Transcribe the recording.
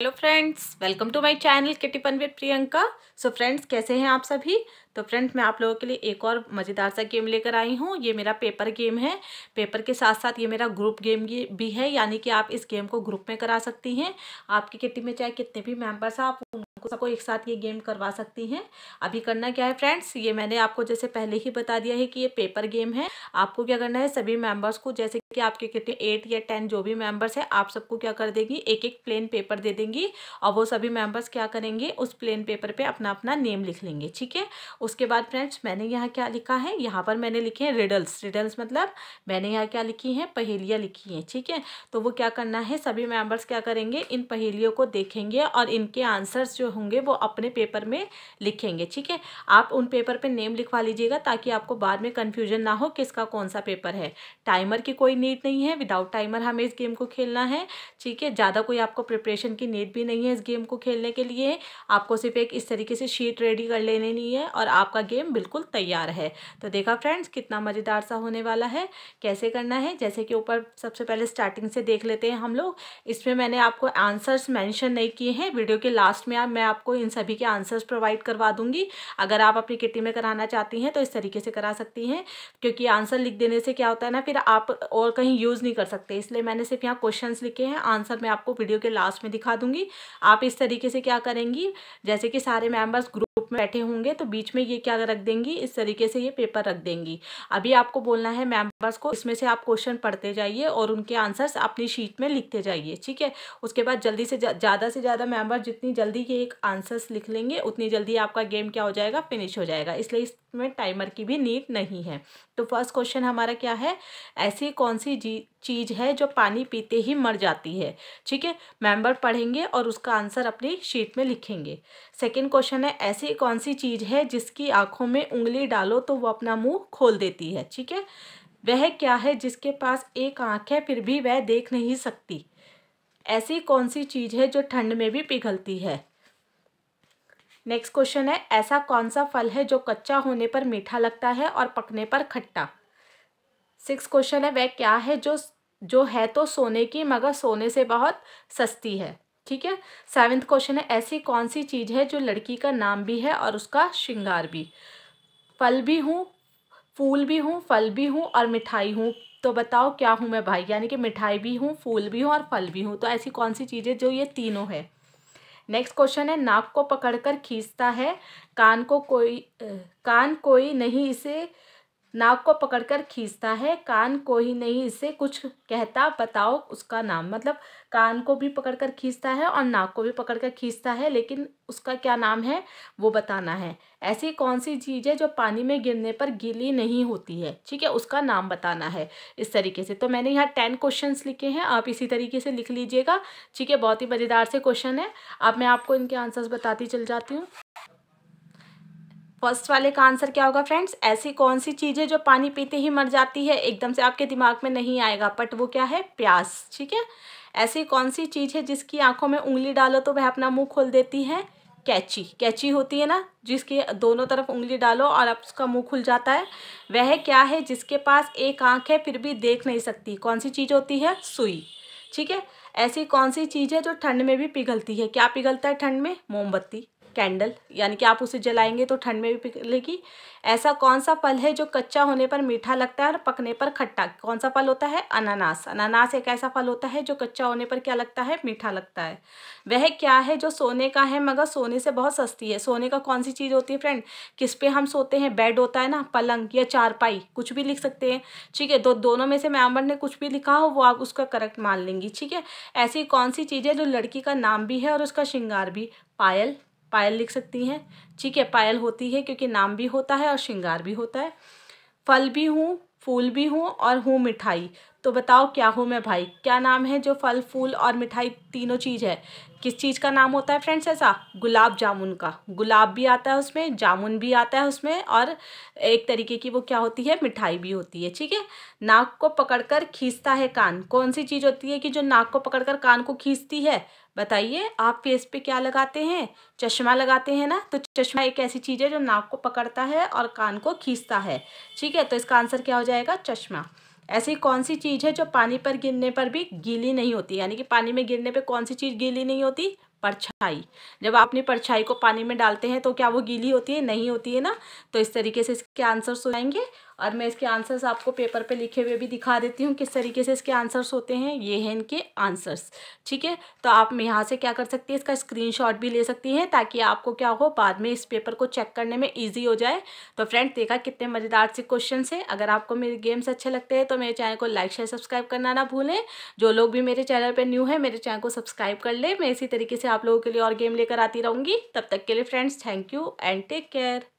hello friends welcome to my channel किटीपन with Priyanka so friends कैसे हैं आप सभी तो फ्रेंड्स मैं आप लोगों के लिए एक और मज़ेदार सा गेम लेकर आई हूँ ये मेरा पेपर गेम है पेपर के साथ साथ ये मेरा ग्रुप गेम भी है यानी कि आप इस गेम को ग्रुप में करा सकती हैं आपकी किटी में चाहे कितने भी मेम्बर्स हैं आप को सबको एक साथ ये गेम करवा सकती हैं अभी करना क्या है फ्रेंड्स ये मैंने आपको जैसे पहले ही बता दिया है कि ये पेपर गेम है आपको क्या करना है सभी मेंबर्स को जैसे कि आपके कितने एट या टेन जो भी मेम्बर्स हैं आप सबको क्या कर देगी एक एक प्लेन पेपर दे देंगी और वो सभी मेंबर्स क्या करेंगे उस प्लेन पेपर पर पे अपना अपना नेम लिख लेंगे ठीक है उसके बाद फ्रेंड्स मैंने यहाँ क्या लिखा है यहाँ पर मैंने लिखे हैं रिडल्स रिडल्स मतलब मैंने यहाँ क्या लिखी है पहेलियाँ लिखी हैं ठीक है तो वो क्या करना है सभी मेम्बर्स क्या करेंगे इन पहेलियों को देखेंगे और इनके आंसर्स जो होंगे वो अपने पेपर में लिखेंगे ठीक है आप उन पेपर पे नेम लिखवा लीजिएगा ताकि आपको बाद में कन्फ्यूजन ना हो किसका कौन सा पेपर है टाइमर की कोई नीड नहीं है विदाउट टाइमर हमें इस गेम को खेलना है ठीक है ज़्यादा कोई आपको प्रिपरेशन की नीड भी नहीं है इस गेम को खेलने के लिए आपको सिर्फ एक इस तरीके से शीट रेडी कर लेनी है और आपका गेम बिल्कुल तैयार है तो देखा फ्रेंड्स कितना मज़ेदार सा होने वाला है कैसे करना है जैसे कि ऊपर सबसे पहले स्टार्टिंग से देख लेते हैं हम लोग इसमें मैंने आपको आंसर्स मेंशन नहीं किए हैं वीडियो के लास्ट में आप मैं मैं आपको इन सभी के आंसर्स प्रोवाइड करवा दूंगी अगर आप अपनी किटी में कराना चाहती हैं तो इस तरीके से करा सकती हैं क्योंकि आंसर लिख देने से क्या होता है ना फिर आप और कहीं यूज़ नहीं कर सकते इसलिए मैंने सिर्फ यहाँ क्वेश्चन लिखे हैं आंसर मैं आपको वीडियो के लास्ट में दिखा दूंगी आप इस तरीके से क्या करेंगी जैसे कि सारे मेम्बर्स ग्रुप में बैठे होंगे तो बीच में ये क्या रख देंगी इस तरीके से ये पेपर रख देंगी अभी आपको बोलना है मेम्बर्स को इसमें से आप क्वेश्चन पढ़ते जाइए और उनके आंसर्स अपनी शीट में लिखते जाइए ठीक है उसके बाद जल्दी से ज़्यादा से ज़्यादा मेम्बर जितनी जल्दी ये एक आंसर्स लिख लेंगे उतनी जल्दी आपका गेम क्या हो जाएगा फिनिश हो जाएगा इसलिए इसमें टाइमर की भी नीड नहीं है तो फर्स्ट क्वेश्चन हमारा क्या है ऐसी कौन सी चीज़ है जो पानी पीते ही मर जाती है ठीक है मेंबर पढ़ेंगे और उसका आंसर अपनी शीट में लिखेंगे सेकंड क्वेश्चन है ऐसी कौन सी चीज़ है जिसकी आँखों में उंगली डालो तो वो अपना मुंह खोल देती है ठीक है वह क्या है जिसके पास एक आँख है फिर भी वह देख नहीं सकती ऐसी कौन सी चीज़ है जो ठंड में भी पिघलती है नेक्स्ट क्वेश्चन है ऐसा कौन सा फल है जो कच्चा होने पर मीठा लगता है और पकने पर खट्टा सिक्स क्वेश्चन है वह क्या है जो जो है तो सोने की मगर सोने से बहुत सस्ती है ठीक है सेवेंथ क्वेश्चन है ऐसी कौन सी चीज़ है जो लड़की का नाम भी है और उसका श्रृंगार भी फल भी हूँ फूल भी हूँ फल भी हूँ और मिठाई हूँ तो बताओ क्या हूँ मैं भाई यानी कि मिठाई भी हूँ फूल भी हूँ और फल भी हूँ तो ऐसी कौन सी चीज़ है जो ये तीनों है नेक्स्ट क्वेश्चन है नाक को पकड़कर खींचता है कान को कोई कान कोई नहीं इसे नाक को पकड़कर खींचता है कान को ही नहीं इसे कुछ कहता बताओ उसका नाम मतलब कान को भी पकड़कर खींचता है और नाक को भी पकड़कर खींचता है लेकिन उसका क्या नाम है वो बताना है ऐसी कौन सी चीज़ है जो पानी में गिरने पर गीली नहीं होती है ठीक है उसका नाम बताना है इस तरीके से तो मैंने यहाँ टेन क्वेश्चंस लिखे हैं आप इसी तरीके से लिख लीजिएगा ठीक है बहुत ही मज़ेदार से क्वेश्चन है अब आप मैं आपको इनके आंसर्स बताती चल जाती हूँ फर्स्ट वाले का आंसर क्या होगा फ्रेंड्स ऐसी कौन सी चीज़ें जो पानी पीते ही मर जाती है एकदम से आपके दिमाग में नहीं आएगा बट वो क्या है प्यास ठीक है ऐसी कौन सी चीज़ है जिसकी आंखों में उंगली डालो तो वह अपना मुंह खोल देती है कैची कैची होती है ना जिसकी दोनों तरफ उंगली डालो और अब उसका मुंह खुल जाता है वह क्या है जिसके पास एक आंख है फिर भी देख नहीं सकती कौन सी चीज़ होती है सुई ठीक है ऐसी कौन सी चीज़ है जो ठंड में भी पिघलती है क्या पिघलता है ठंड में मोमबत्ती कैंडल यानी कि आप उसे जलाएंगे तो ठंड में भी पिघलेगी ऐसा कौन सा फल है जो कच्चा होने पर मीठा लगता है और पकने पर खट्टा कौन सा फल होता है अनानास अनानास एक ऐसा फल होता है जो कच्चा होने पर क्या लगता है मीठा लगता है वह क्या है जो सोने का है मगर सोने से बहुत सस्ती है सोने का कौन सी चीज़ होती है फ्रेंड किस पे हम सोते हैं बेड होता है ना पलंग या चारपाई कुछ भी लिख सकते हैं ठीक है दो दोनों में से मैं अमर ने कुछ भी लिखा हो वो आप उसका करेक्ट मान लेंगी ठीक है ऐसी कौन सी चीज़ है जो लड़की का नाम भी है और उसका श्रृंगार भी पायल पायल लिख सकती हैं ठीक है पायल होती है क्योंकि नाम भी होता है और श्रृंगार भी होता है फल भी हूँ फूल भी हूँ और हूँ मिठाई तो बताओ क्या हूँ मैं भाई क्या नाम है जो फल फूल और मिठाई तीनों चीज़ है किस चीज़ का नाम होता है फ्रेंड्स ऐसा गुलाब जामुन का गुलाब भी आता है उसमें जामुन भी आता है उसमें और एक तरीके की वो क्या होती है मिठाई भी होती है ठीक है नाक को पकड़कर खींचता है कान कौन सी चीज़ होती है कि जो नाक को पकड़कर कान को खींचती है बताइए आप फेस पे क्या लगाते हैं चश्मा लगाते हैं ना तो चश्मा एक ऐसी चीज़ है जो नाक को पकड़ता है और कान को खींचता है ठीक है तो इसका आंसर क्या हो जाएगा जाएगा चश्मा ऐसी कौन सी चीज़ है जो पानी पर गिरने पर भी गीली नहीं होती यानी कि पानी में गिरने पर कौन सी चीज़ गीली नहीं होती परछाई जब आप अपनी परछाई को पानी में डालते हैं तो क्या वो गीली होती है नहीं होती है ना तो इस तरीके से इसके आंसर सुनाएंगे और मैं इसके आंसर्स आपको पेपर पे लिखे हुए भी दिखा देती हूँ किस तरीके से इसके आंसर्स होते हैं ये हैं इनके आंसर्स ठीक है तो आप यहाँ से क्या कर सकती है इसका स्क्रीनशॉट भी ले सकती हैं ताकि आपको क्या हो बाद में इस पेपर को चेक करने में ईजी हो जाए तो फ्रेंड देखा कितने मज़ेदार से क्वेश्चन है अगर आपको मेरे गेम्स अच्छे लगते हैं तो मेरे चैनल को लाइक शेयर सब्सक्राइब करना ना भूलें जो लोग भी मेरे चैनल पर न्यू है मेरे चैनल को सब्सक्राइब कर ले मैं इसी तरीके से आप लोगों के लिए और गेम लेकर आती रहूँगी तब तक के लिए friends thank you and take care